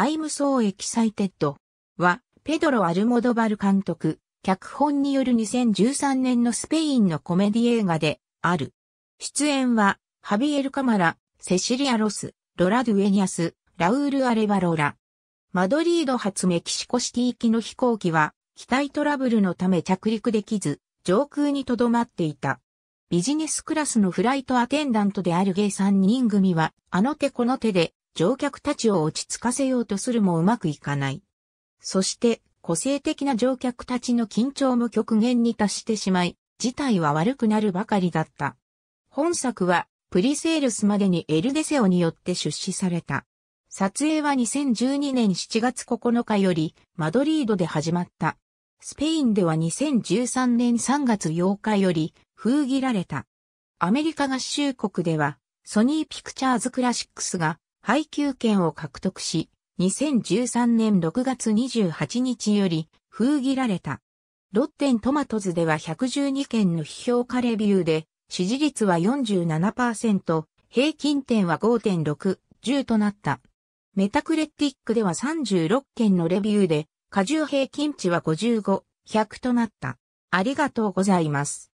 I'm so excited は、ペドロ・アルモドバル監督、脚本による2013年のスペインのコメディ映画で、ある。出演は、ハビエル・カマラ、セシリア・ロス、ロラ・ドゥエニアス、ラウール・アレバロラ。マドリード発メキシコシティ行きの飛行機は、機体トラブルのため着陸できず、上空に留まっていた。ビジネスクラスのフライトアテンダントであるゲイ3人組は、あの手この手で乗客たちを落ち着かせようとするもうまくいかない。そして、個性的な乗客たちの緊張も極限に達してしまい、事態は悪くなるばかりだった。本作は、プリセールスまでにエルデセオによって出資された。撮影は2012年7月9日より、マドリードで始まった。スペインでは2013年3月8日より、封切られた。アメリカ合衆国では、ソニーピクチャーズクラシックスが配給権を獲得し、2013年6月28日より封切られた。ロッテントマトズでは112件の批評家レビューで、支持率は47%、平均点は5.6、10となった。メタクレティックでは36件のレビューで、過重平均値は55、100となった。ありがとうございます。